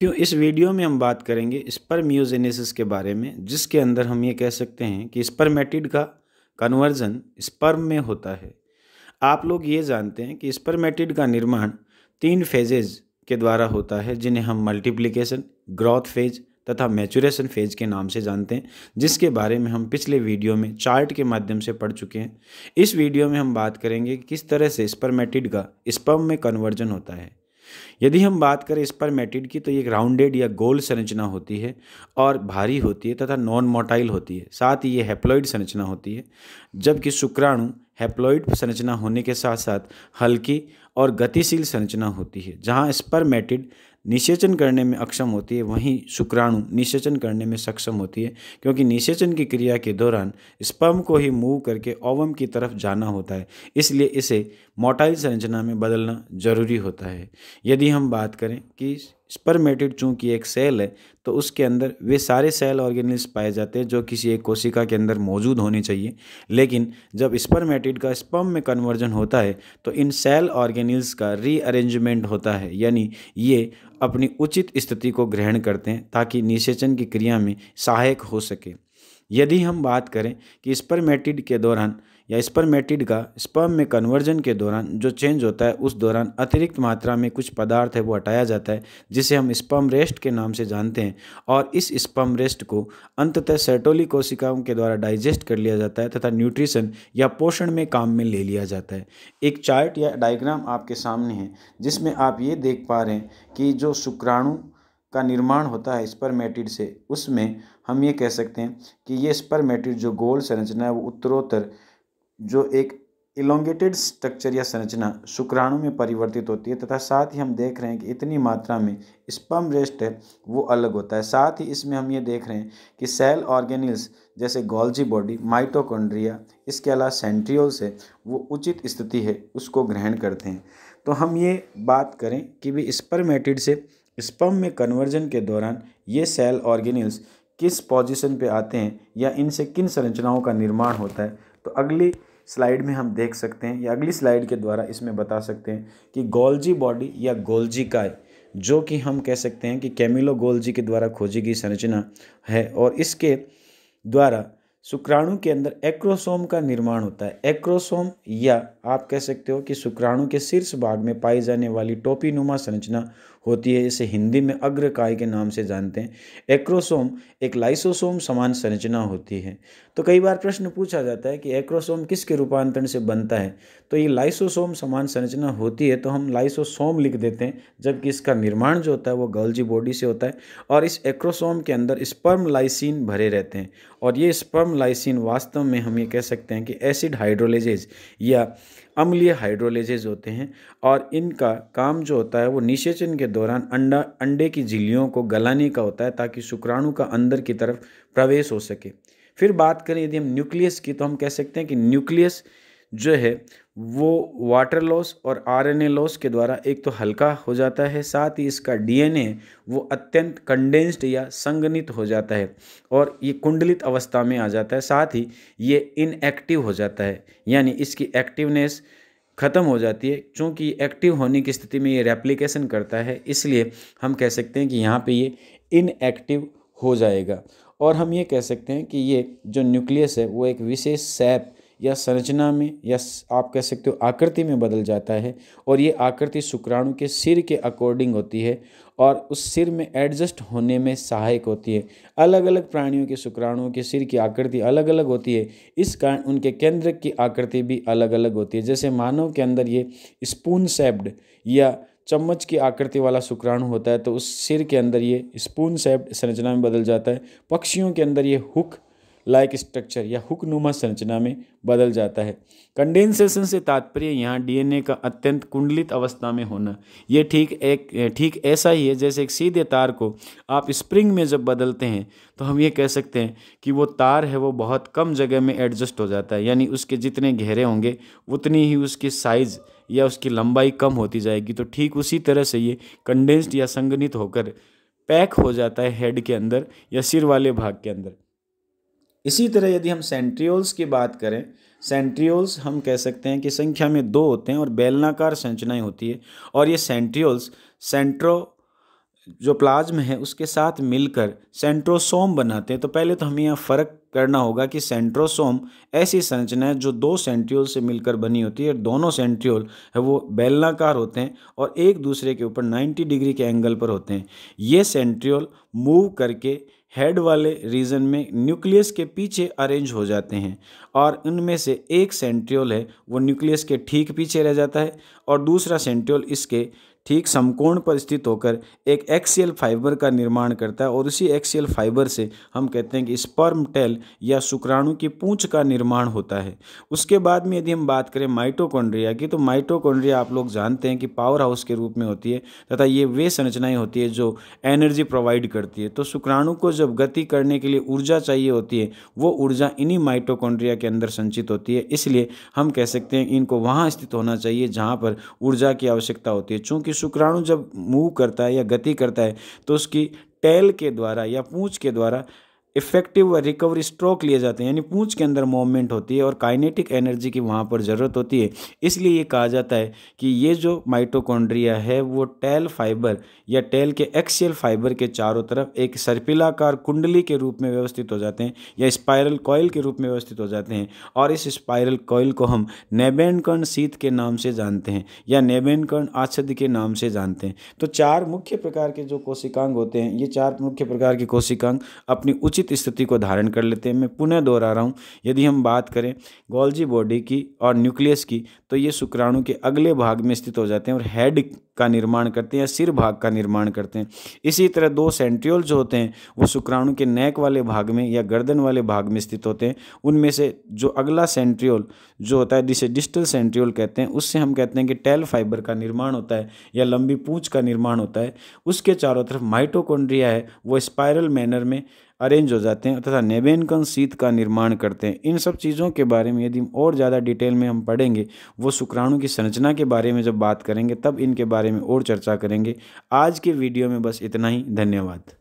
क्यों इस वीडियो में हम बात करेंगे स्पर्म्यूजेनेसिस के बारे में जिसके अंदर हम ये कह सकते हैं कि स्पर्मेटिड का कन्वर्जन स्पर्म में होता है आप लोग ये जानते हैं कि स्पर्मेटिड का निर्माण तीन फेजेज के द्वारा होता है जिन्हें हम मल्टीप्लिकेशन ग्रोथ फेज तथा मैचुरेशन फेज के नाम से जानते हैं जिसके बारे में हम पिछले वीडियो में चार्ट के माध्यम से पढ़ चुके हैं इस वीडियो में हम बात करेंगे कि किस तरह से स्पर्मेटिड का स्पर्म में कन्वर्जन होता है यदि हम बात करें इस पर मेटिड की तो ये एक राउंडेड या गोल संरचना होती है और भारी होती है तथा नॉन मोटाइल होती है साथ ही ये हैप्लॉइड संरचना होती है जबकि शुक्राणु हैप्लॉइड संरचना होने के साथ साथ हल्की और गतिशील संरचना होती है जहाँ मेटिड निषेचन करने में अक्षम होती है वहीं शुक्राणु निषेचन करने में सक्षम होती है क्योंकि निषेचन की क्रिया के दौरान स्पर्म को ही मूव करके ओवम की तरफ जाना होता है इसलिए इसे मोटाइल संरचना में बदलना जरूरी होता है यदि हम बात करें कि स्पर्मेटिड चूँकि एक सेल है तो उसके अंदर वे सारे सेल ऑर्गेनिल्स पाए जाते हैं जो किसी एक कोशिका के अंदर मौजूद होने चाहिए लेकिन जब स्पर्मेटिड का स्पर्म में कन्वर्जन होता है तो इन सेल ऑर्गेनिल्स का रीअरेंजमेंट होता है यानी ये अपनी उचित स्थिति को ग्रहण करते हैं ताकि निषेचन की क्रिया में सहायक हो सके यदि हम बात करें कि स्पर्मेटिड के दौरान या स्पर्मेटिड का स्पर्म में कन्वर्जन के दौरान जो चेंज होता है उस दौरान अतिरिक्त मात्रा में कुछ पदार्थ है वो हटाया जाता है जिसे हम स्पर्म रेस्ट के नाम से जानते हैं और इस स्पर्म रेस्ट को अंततः सेटोली कोशिकाओं के द्वारा डाइजेस्ट कर लिया जाता है तथा न्यूट्रिशन या पोषण में काम में ले लिया जाता है एक चार्ट या डायग्राम आपके सामने है जिसमें आप ये देख पा रहे हैं कि जो शुक्राणु का निर्माण होता है स्पर्मेटिड से उसमें हम ये कह सकते हैं कि ये स्पर्मेटिड जो गोल संरचना है वो उत्तरोत्तर जो एक इलोंगेटेड स्ट्रक्चर या संरचना शुक्राणु में परिवर्तित होती है तथा साथ ही हम देख रहे हैं कि इतनी मात्रा में स्पम रेस्ट है वो अलग होता है साथ ही इसमें हम ये देख रहे हैं कि सेल ऑर्गेनिल्स जैसे गोल्जी बॉडी माइटोकॉन्ड्रिया इसके अलावा सेंट्रियोल्स है वो उचित स्थिति है उसको ग्रहण करते हैं तो हम ये बात करें कि भी स्पर्मेटिड से स्पम में कन्वर्जन के दौरान ये सेल ऑर्गेनिल्स किस पोजिशन पर आते हैं या इनसे किन संरचनाओं का निर्माण होता है तो अगली स्लाइड में हम देख सकते हैं या अगली स्लाइड के द्वारा इसमें बता सकते हैं कि गोल्जी बॉडी या गोल्जी काय जो कि हम कह सकते हैं कि कैमिलो गोल्जी के द्वारा खोजी गई संरचना है और इसके द्वारा शुक्राणु के अंदर एक्रोसोम का निर्माण होता है एक्रोसोम या आप कह सकते हो कि शुक्राणु के शीर्ष भाग में पाई जाने वाली टोपी नुमा संरचना होती है इसे हिंदी में अग्रकाय के नाम से जानते हैं एक्रोसोम एक लाइसोसोम समान संरचना होती है तो कई बार प्रश्न पूछा जाता है कि एक्रोसोम किसके रूपांतरण से बनता है तो ये लाइसोसोम समान संरचना होती है तो हम लाइसोसोम लिख देते हैं जबकि इसका निर्माण जो होता है वो गल्जी बॉडी से होता है और इस एक्रोसोम के अंदर स्पर्म लाइसिन भरे रहते हैं और ये स्पर्म लाइसिन वास्तव में हम ये कह सकते हैं कि एसिड हाइड्रोलेजेज या अम्लीय हाइड्रोलेजेज होते हैं और इनका काम जो होता है वो निषेचन के दौरान अंडा अंडे की झिल्लियों को गलाने का होता है ताकि शुक्राणु का अंदर की तरफ प्रवेश हो सके फिर बात करें यदि हम न्यूक्लियस की तो हम कह सकते हैं कि न्यूक्लियस जो है वो वाटर लॉस और आरएनए लॉस के द्वारा एक तो हल्का हो जाता है साथ ही इसका डीएनए वो अत्यंत कंडेंस्ड या संगनित हो जाता है और ये कुंडलित अवस्था में आ जाता है साथ ही ये इनएक्टिव हो जाता है यानी इसकी एक्टिवनेस ख़त्म हो जाती है चूँकि एक्टिव होने की स्थिति में ये रेप्लिकेशन करता है इसलिए हम कह सकते हैं कि यहाँ पे ये इनएक्टिव हो जाएगा और हम ये कह सकते हैं कि ये जो न्यूक्लियस है वो एक विशेष सैप या संरचना में या आप कह सकते हो आकृति में बदल जाता है और ये आकृति शुक्राणु के सिर के अकॉर्डिंग होती है और उस सिर में एडजस्ट होने में सहायक होती है अलग अलग प्राणियों के शुक्राणुओं के सिर की आकृति अलग अलग होती है इस कारण उनके केंद्र की आकृति भी अलग अलग होती है जैसे मानव के अंदर ये स्पून सेप्ड या चम्मच की आकृति वाला शुक्राणु होता है तो उस सिर के अंदर ये स्पून सेप्ड संरचना में बदल जाता है पक्षियों के अंदर ये हुक लाइक स्ट्रक्चर या हुक्नुमा संरचना में बदल जाता है कंडेंसेशन से तात्पर्य यहाँ डीएनए का अत्यंत कुंडलित अवस्था में होना ये ठीक एक ठीक ऐसा ही है जैसे एक सीधे तार को आप स्प्रिंग में जब बदलते हैं तो हम ये कह सकते हैं कि वो तार है वो बहुत कम जगह में एडजस्ट हो जाता है यानी उसके जितने गहरे होंगे उतनी ही उसकी साइज़ या उसकी लंबाई कम होती जाएगी तो ठीक उसी तरह से ये कंडेंस्ड या संगनित होकर पैक हो जाता है हेड के अंदर या सिर वाले भाग के अंदर इसी तरह यदि हम सेंट्रियोल्स की बात करें सेंट्रियोल्स हम कह सकते हैं कि संख्या में दो होते हैं और बेलनाकार संरचनाएं होती है और ये सेंट्रियोल्स सेंट्रो जो प्लाज्म है उसके साथ मिलकर सेंट्रोसोम बनाते हैं तो पहले तो हमें यहाँ फ़र्क करना होगा कि सेंट्रोसोम ऐसी संरचना है जो दो सेंट्रियोल से मिलकर बनी होती है और दोनों सेंट्रियोल है वो बेलनाकार होते हैं और एक दूसरे के ऊपर 90 डिग्री के एंगल पर होते हैं ये सेंट्रियोल मूव करके हेड वाले रीजन में न्यूक्लियस के पीछे अरेंज हो जाते हैं और इनमें से एक सेंट्रियोल है वो न्यूक्लियस के ठीक पीछे रह जाता है और दूसरा सेंट्रियोल इसके ठीक समकोण पर स्थित होकर एक एक्सियल फाइबर का निर्माण करता है और उसी एक्सियल फाइबर से हम कहते हैं कि स्पर्म टेल या शुक्राणु की पूंछ का निर्माण होता है उसके बाद में यदि हम बात करें माइटोकॉन्ड्रिया की तो माइटोकॉन्ड्रिया आप लोग जानते हैं कि पावर हाउस के रूप में होती है तथा ये वे संरचनाएँ होती है जो एनर्जी प्रोवाइड करती है तो शुक्राणु को जब गति करने के लिए ऊर्जा चाहिए होती है वो ऊर्जा इन्हीं माइटोकॉन्ड्रिया के अंदर संचित होती है इसलिए हम कह सकते हैं इनको वहाँ स्थित होना चाहिए जहाँ पर ऊर्जा की आवश्यकता होती है चूँकि शुक्राणु जब मूव करता है या गति करता है तो उसकी टेल के द्वारा या पूँछ के द्वारा इफेक्टिव रिकवरी स्ट्रोक लिए जाते हैं यानी पूंछ के अंदर मूवमेंट होती है और काइनेटिक एनर्जी की वहाँ पर ज़रूरत होती है इसलिए ये कहा जाता है कि ये जो माइटोकॉन्ड्रिया है वो टेल फाइबर या टेल के एक्सियल फाइबर के चारों तरफ एक सर्पिलाकार कुंडली के रूप में व्यवस्थित हो जाते हैं या स्पायरल कॉयल के रूप में व्यवस्थित हो जाते हैं और इस स्पायरल कॉयल को हम नेबेनकर्ण सीत के नाम से जानते हैं या नेबेनकर्ण आच्छद के नाम से जानते हैं तो चार मुख्य प्रकार के जो कोशिकांग होते हैं ये चार मुख्य प्रकार के कोशिकांग अपनी उचित उचित स्थिति को धारण कर लेते हैं मैं पुनः दोहरा रहा हूँ यदि हम बात करें गोल्जी बॉडी की और न्यूक्लियस की तो ये शुक्राणु के अगले भाग में स्थित हो जाते हैं और हेड का निर्माण करते हैं या सिर भाग का निर्माण करते हैं इसी तरह दो सेंट्रियोल जो होते हैं वो शुक्राणु के नेक वाले भाग में या गर्दन वाले भाग में स्थित होते हैं उनमें से जो अगला सेंट्रियोल जो होता है जिसे डिस्टल सेंट्रियोल कहते हैं उससे हम कहते हैं कि टेल फाइबर का निर्माण होता है या लंबी पूँछ का निर्माण होता है उसके चारों तरफ माइटोकोंड्रिया है वो स्पायरल मैनर में अरेंज हो जाते हैं तथा नेबेनकन सीत का निर्माण करते हैं इन सब चीज़ों के बारे में यदि और ज़्यादा डिटेल में हम पढ़ेंगे वो शुक्राणु की संरचना के बारे में जब बात करेंगे तब इनके बारे में और चर्चा करेंगे आज के वीडियो में बस इतना ही धन्यवाद